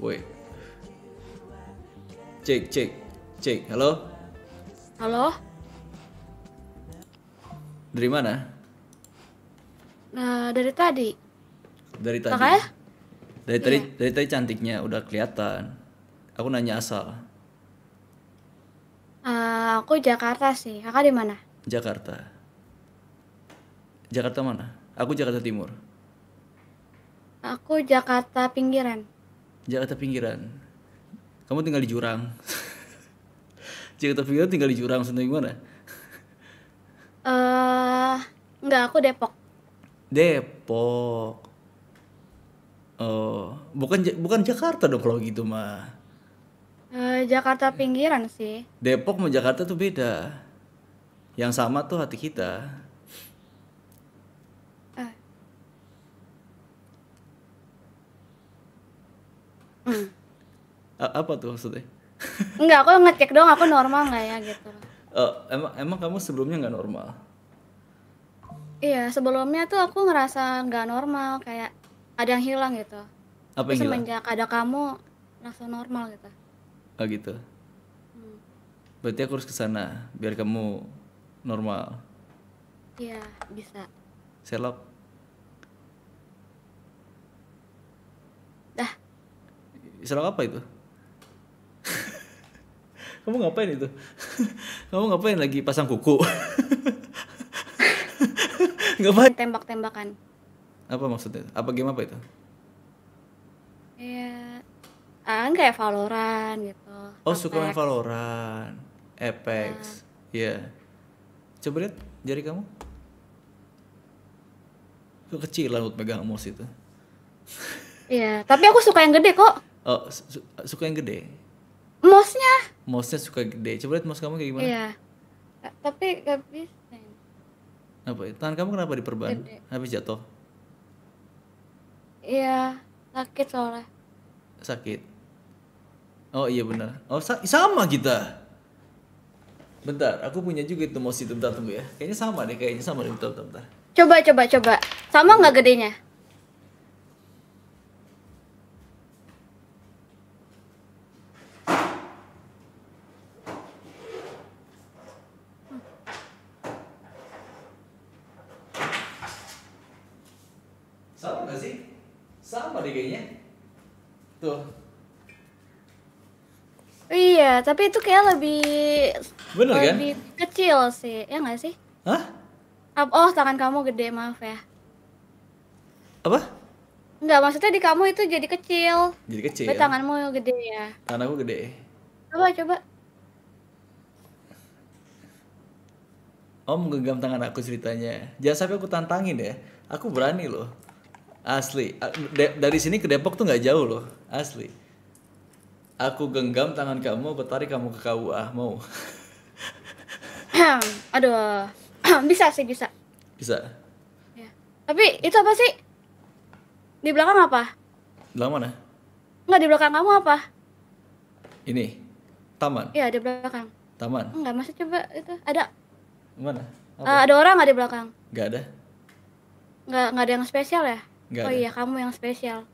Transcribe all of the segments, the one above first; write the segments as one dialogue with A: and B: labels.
A: Woi. Cek, cek, cek. Halo? Halo? Dari mana?
B: Nah, dari tadi.
A: Dari tadi. Makanya? Dari tadi, iya. dari tadi cantiknya udah kelihatan. Aku nanya asal.
B: Uh, aku Jakarta sih. Kakak di mana?
A: Jakarta. Jakarta mana? Aku Jakarta Timur.
B: Aku Jakarta pinggiran.
A: Jakarta pinggiran kamu tinggal di jurang Jakarta pinggiran tinggal di jurang sendiri gimana
B: eh uh, nggak aku Depok
A: Depok oh bukan bukan Jakarta dong kalau gitu mah
B: eh, Jakarta pinggiran sih
A: Depok sama Jakarta tuh beda yang sama tuh hati kita apa tuh maksudnya
B: Enggak, aku ngecek dong aku normal nggak ya gitu
A: uh, emang emang kamu sebelumnya nggak normal
B: iya sebelumnya tuh aku ngerasa nggak normal kayak ada yang hilang gitu
A: apa yang semenjak
B: ada kamu langsung normal gitu
A: oh gitu hmm. berarti aku harus ke sana biar kamu normal
B: iya bisa
A: selok dah selok apa itu kamu ngapain itu kamu ngapain lagi pasang kuku
B: ngapain tembak-tembakan
A: apa maksudnya apa game apa itu
B: ya ah enggak ya Valorant gitu oh Apex. suka main
A: Valorant Apex ah. ya yeah. coba lihat jari kamu kecil lah buat pegang mouse itu
B: Iya, tapi aku suka yang gede kok.
A: Oh, su suka yang gede.
B: Mouse-nya
A: mouse-nya suka gede. Coba lihat mouse kamu kayak gimana? Iya.
B: Eh, tapi gak bisa.
A: Apa? Tangan kamu kenapa diperban? Gede. Habis jatuh?
B: Iya, sakit soalnya.
A: Sakit. Oh iya benar. Oh sa sama kita. Bentar, aku punya juga itu mouse itu bentar tunggu ya. Kayaknya sama deh, kayaknya sama deh bentar bentar. bentar.
B: Coba coba coba. Sama nggak gedenya? tapi itu kayak lebih Bener kan? lebih kan? kecil sih, ya nggak sih? Hah? Oh, tangan kamu gede, maaf ya. Apa? Enggak, maksudnya di kamu itu jadi kecil.
A: Jadi kecil. Tapi tanganmu gede ya. Tangan aku gede. Coba coba. Om genggam tangan aku ceritanya. Jangan sampai aku tantangin ya. Aku berani loh. Asli. dari sini ke Depok tuh nggak jauh loh. Asli. Aku genggam tangan kamu, aku tarik kamu ke KUA, mau?
B: Aduh, bisa sih bisa. Bisa. Ya. Tapi itu apa sih? Di belakang apa? Di belakang mana? Enggak di belakang kamu apa?
A: Ini. Taman.
B: Iya, di belakang. Taman. Enggak, masih coba itu ada.
A: Mana? Eh, apa? Uh, ada orang nggak di belakang? Nggak ada.
B: Nggak nggak ada yang spesial ya? Gak oh ada. iya, kamu yang spesial.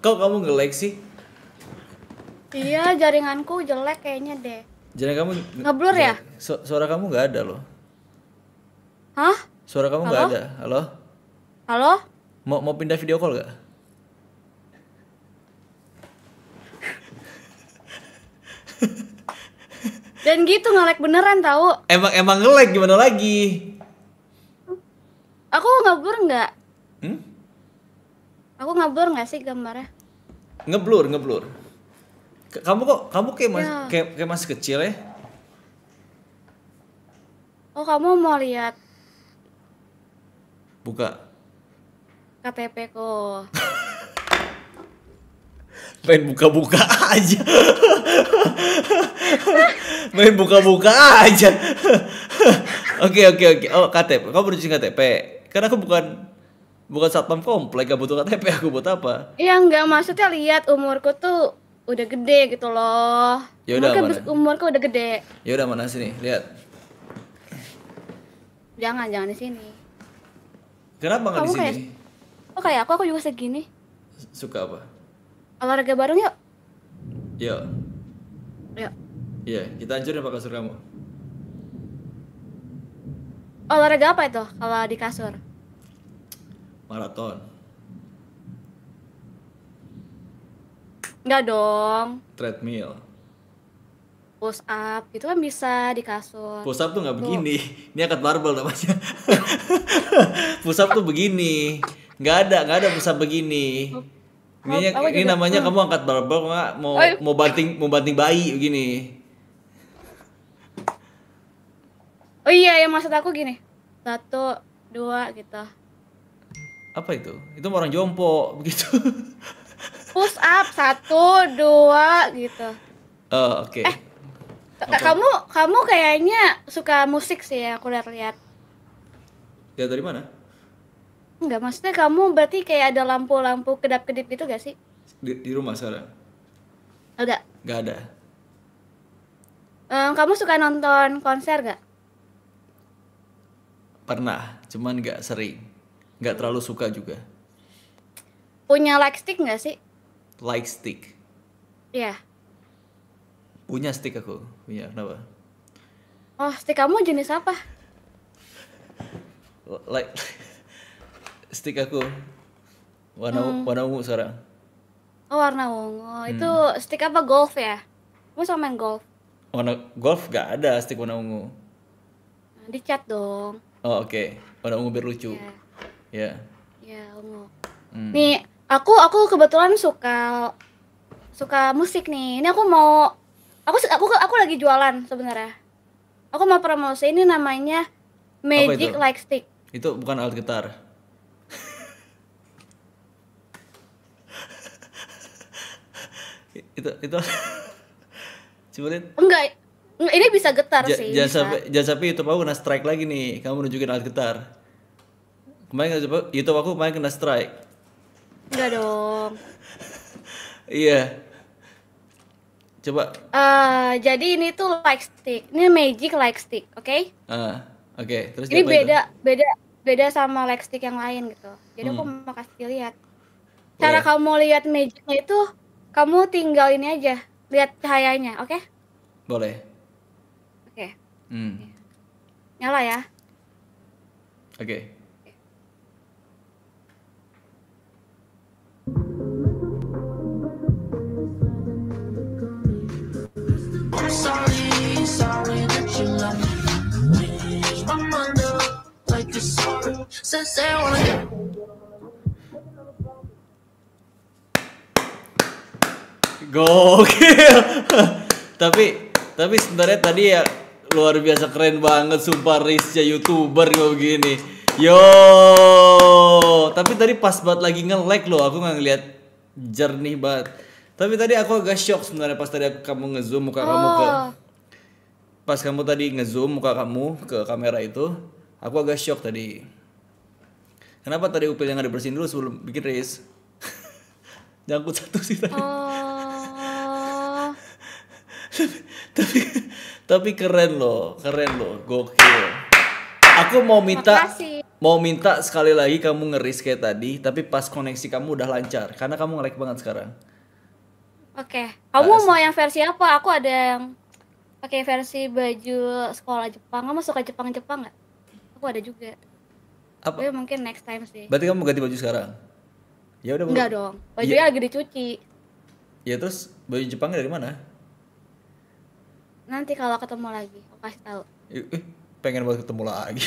A: Kok kamu nge-lag sih?
B: Iya, jaringanku jelek kayaknya deh. Jaringan kamu ngeblur ya?
A: Su suara kamu nggak ada loh. Hah? Suara kamu nggak ada. Halo? Halo? Mau mau pindah video call gak?
B: Dan gitu ngelek beneran tahu.
A: Emang emang ngelek gimana lagi?
B: Aku ngeblur nggak? Hmm? Aku ngeblur nggak sih gambarnya?
A: Ngeblur, ngeblur. Kamu kok kamu kayak mas, ya. kayak, kayak masih kecil ya?
B: Oh, kamu mau lihat Buka. KTP ku.
A: Main buka-buka aja. Main buka-buka aja. Oke, oke, oke. Oh, KTP. Kamu berjuang KTP. Karena aku bukan bukan satpam komplek gak butuh KTP aku buat apa
B: ya nggak maksudnya lihat umurku tuh udah gede gitu loh ya udah umurku, umurku udah gede
A: ya udah mana sini lihat
B: jangan jangan di sini
A: kenapa nggak di sini kayak,
B: oh kayak aku aku juga segini suka apa olahraga bareng yuk yuk ya. yuk ya.
A: iya yeah, kita hancurin pak kasur kamu
B: olahraga apa itu kalau di kasur maraton? Enggak dong.
A: Treadmill.
B: Push up itu kan bisa di kasur. Push up tuh nggak begini.
A: Ini angkat barbel namanya. push up tuh begini. Nggak ada, nggak ada push up begini. Ini, oh, ini namanya hmm. kamu angkat barbel nggak mau mau banting mau banting bayi begini.
B: Oh iya, yang maksud aku gini. Satu, dua gitu
A: apa itu itu orang jompo begitu
B: push up satu dua gitu
A: Uh, oke okay. eh,
B: apa? kamu kamu kayaknya suka musik sih ya aku udah lihat ya dari mana Enggak, maksudnya kamu berarti kayak ada lampu-lampu kedap-kedip itu gak sih?
A: Di, di rumah sekarang? Ada. Gak ada.
B: Um, kamu suka nonton konser gak?
A: Pernah, cuman gak sering nggak terlalu suka juga.
B: Punya like stick nggak sih?
A: Like stick. Iya. Yeah. Punya stick aku, punya. Kenapa?
B: Oh, stick kamu jenis apa?
A: Like stick aku warna hmm. warna ungu sekarang.
B: Oh, warna ungu. Hmm. Itu stick apa golf ya? Kamu sama main golf?
A: Warna golf gak ada stick warna ungu.
B: Nah, dicat chat dong.
A: Oh, oke. Okay. Warna ungu biar lucu. Yeah. Iya.
B: Iya, ungu. Hmm. Nih, aku aku kebetulan suka suka musik nih. Ini aku mau aku aku aku lagi jualan sebenarnya. Aku mau promosi ini namanya Magic Light Stick.
A: Itu bukan alat gitar. itu itu Cibulin.
B: Enggak. Ini bisa getar ja, sih. Jangan sampai
A: jangan sampai itu aku kena strike lagi nih. Kamu nunjukin alat getar. Kemarin YouTube aku kemarin kena strike.
B: Enggak dong.
A: iya. Coba.
B: Uh, jadi ini tuh like stick. Ini magic like stick, oke? Okay?
A: Uh, oke. Okay. Terus ini beda
B: itu? beda beda sama like stick yang lain gitu. Jadi hmm. aku mau kasih lihat. Cara ya. kamu lihat magicnya itu kamu tinggal ini aja, lihat cahayanya, oke? Okay? Boleh. Oke. Okay. Hmm. Nyala ya.
A: Oke. Okay. Gokil. tapi tapi sebenarnya tadi ya luar biasa keren banget sumpah Rizya youtuber kayak gini. yo tapi tadi pas banget lagi nge-lag loh aku nggak ngeliat jernih banget tapi tadi aku agak shock sebenarnya pas tadi kamu ngezoom muka oh. kamu ke oh pas kamu tadi ngezoom muka kamu ke kamera itu, aku agak shock tadi. Kenapa tadi upil yang nggak dibersihin dulu sebelum bikin race? Nyangkut satu sih
B: tadi. Oh.
A: tapi, tapi keren loh, keren loh, gokil. Aku mau minta mau minta sekali lagi kamu ngeris kayak tadi, tapi pas koneksi kamu udah lancar karena kamu ngelek banget sekarang.
B: Oke, okay. kamu mau yang versi apa? Aku ada yang pakai versi baju sekolah Jepang kamu suka Jepang Jepang gak? aku ada juga apa Tapi mungkin next time sih berarti
A: kamu ganti baju sekarang ya udah enggak dong Baju ya.
B: lagi dicuci
A: ya terus baju Jepangnya dari mana
B: nanti kalau ketemu lagi aku kasih tahu
A: eh, pengen banget ketemu lagi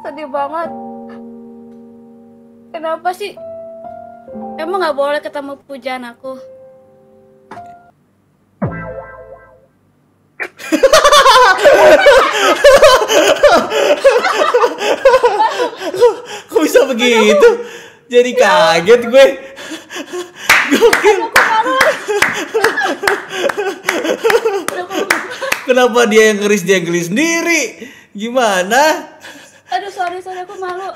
B: sedih banget kenapa sih kamu nggak boleh ketemu pujaan aku?
A: kok, bisa begitu? Jadi kaget gue. Kenapa dia yang ngeris dia yang sendiri? Gimana?
B: Aduh sorry sorry aku malu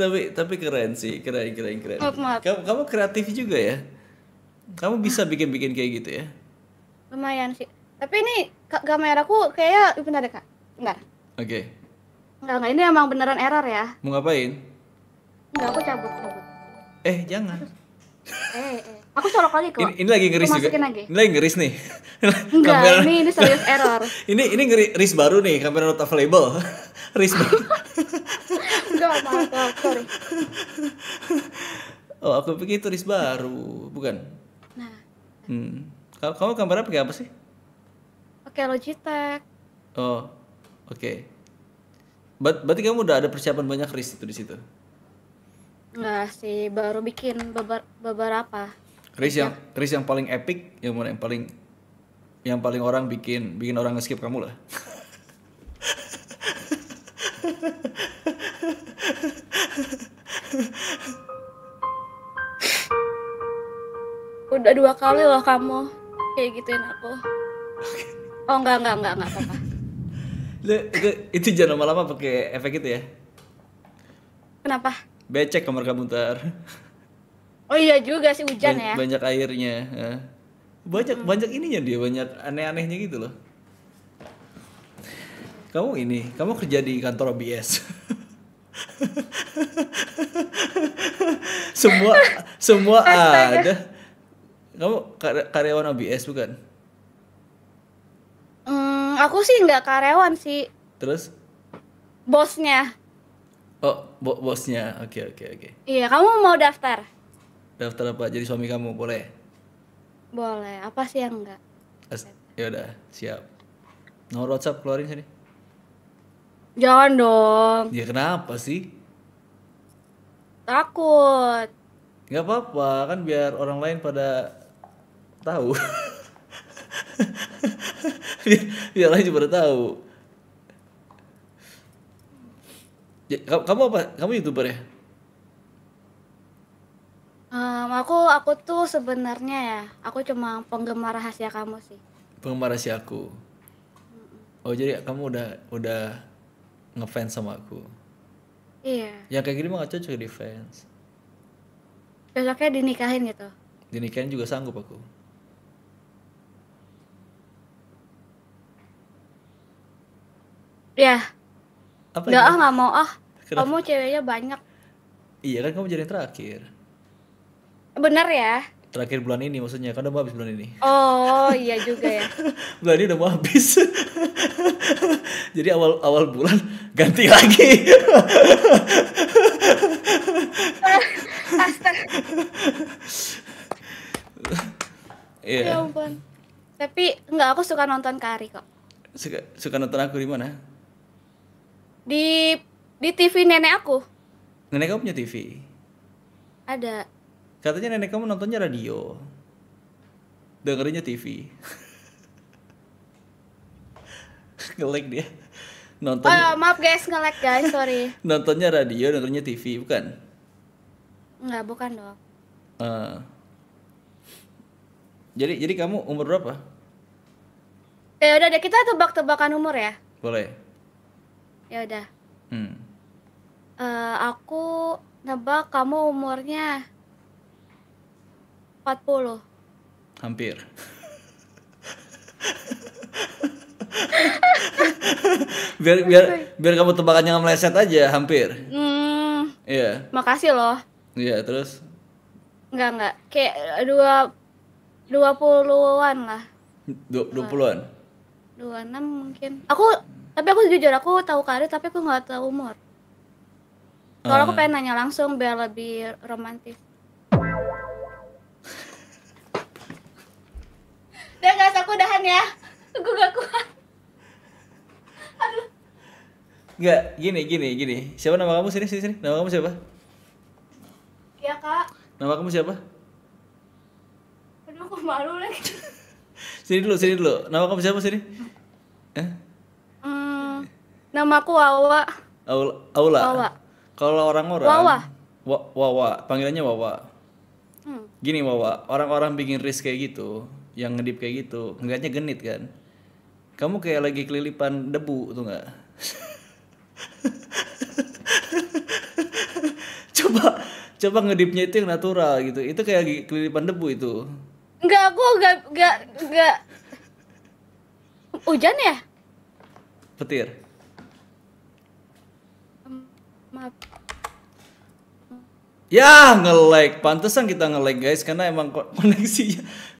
A: tapi tapi keren sih keren keren keren maaf, maaf. Kamu, kamu kreatif juga ya kamu bisa bikin bikin kayak gitu ya
B: lumayan sih tapi ini aku kayak bentar deh kak enggak oke okay. Enggak, enggak, ini emang beneran error ya
A: Mau ngapain?
B: Enggak, aku cabut, cabut
A: Eh, jangan
B: Eh, eh aku colok lagi kok ini, ini lagi ngeris juga lagi. ini lagi ngeris nih enggak kamera... ini ini serius error
A: ini ini ngeris baru nih kamera not available ris baru
B: enggak maaf, maaf sorry
A: oh aku pikir itu ris baru bukan nah hmm. kamu, kamera pakai apa sih
B: pakai Logitech
A: oh oke okay. Ber berarti kamu udah ada persiapan banyak ris itu di situ
B: Enggak sih, baru bikin beberapa.
A: Chris yang iya. race yang paling epic, yang mana yang paling yang paling orang bikin bikin orang nge-skip kamu lah.
B: Udah dua kali loh kamu kayak gituin aku. Oh enggak enggak enggak enggak apa-apa.
A: itu, itu jangan lama-lama pakai efek itu ya. Kenapa? Becek kamar kamu ntar.
B: Oh iya juga sih hujan ya.
A: Banyak airnya. Ya. Banyak hmm. banyak ininya dia, banyak aneh-anehnya gitu loh. Kamu ini, kamu kerja di kantor OBS. semua semua ada. Kamu karyawan OBS bukan?
B: Hmm, aku sih nggak karyawan sih. Terus? Bosnya.
A: Oh, bo bosnya. Oke, okay, oke, okay, oke. Okay.
B: Iya, kamu mau daftar?
A: daftar apa jadi suami kamu boleh
B: boleh apa sih yang enggak
A: ya udah siap nomor WhatsApp keluarin sini
B: jangan dong
A: ya kenapa sih
B: takut
A: nggak apa-apa kan biar orang lain pada tahu biar, biar lain juga pada tahu ya, kamu apa kamu youtuber ya
B: Um, aku aku tuh sebenarnya ya, aku cuma penggemar rahasia kamu sih.
A: Penggemar rahasia aku. Oh jadi kamu udah udah ngefans sama aku. Iya. Yang kayak gini mah gak cocok di fans.
B: Cocoknya dinikahin gitu.
A: Dinikahin juga sanggup aku. Ya. Apa Gak ah nggak mau ah. Kenapa? Kamu
B: ceweknya banyak.
A: Iya kan kamu jadi terakhir bener ya terakhir bulan ini maksudnya kan udah mau habis bulan ini
B: oh iya juga ya
A: bulan ini udah mau habis jadi awal awal bulan ganti lagi Iya. Yeah.
B: Ya Tapi enggak aku suka nonton Kari kok.
A: Suka suka nonton aku di mana?
B: Di di TV nenek aku.
A: Nenek kamu punya TV? Ada Katanya nenek kamu nontonnya radio. Dengerinnya TV. Ngelek dia. Nonton. Oh,
B: maaf guys, ngelek guys, sorry.
A: Nontonnya radio, dengerinnya TV, bukan?
B: Enggak, bukan dong.
A: Uh. Jadi jadi kamu umur berapa?
B: Ya udah deh, kita tebak-tebakan umur ya. Boleh. Ya udah. Hmm. Uh, aku nebak kamu umurnya 40
A: hampir biar biar biar kamu tebakannya nggak meleset aja hampir
B: hmm, iya yeah. makasih loh
A: iya yeah, terus
B: nggak nggak kayak dua dua puluhan lah
A: dua dua puluhan
B: dua enam mungkin aku tapi aku jujur aku tahu karir tapi aku nggak tahu umur kalau uh. aku ah. pengen nanya langsung biar lebih romantis Udah guys, aku udahan ya. Gue gak kuat.
A: Aduh. Enggak, gini, gini, gini. Siapa nama kamu? Sini, sini, sini. Nama kamu siapa? Ya, Kak. Nama kamu siapa?
B: Aduh, aku malu lagi.
A: sini dulu, sini dulu. Nama kamu siapa sini?
B: Eh? Hmm, nama aku Wawa.
A: Aula. Aula. Wawa. Kalau orang-orang Wawa. Wawa, panggilannya Wawa. Hmm. Gini Wawa, orang-orang bikin risk kayak gitu, yang ngedip kayak gitu ngeliatnya genit kan kamu kayak lagi kelilipan debu tuh nggak coba coba ngedipnya itu yang natural gitu itu kayak lagi kelilipan debu itu
B: nggak aku nggak nggak nggak hujan ya petir maaf
A: ya nge-lag pantesan kita nge-lag guys karena emang koneksinya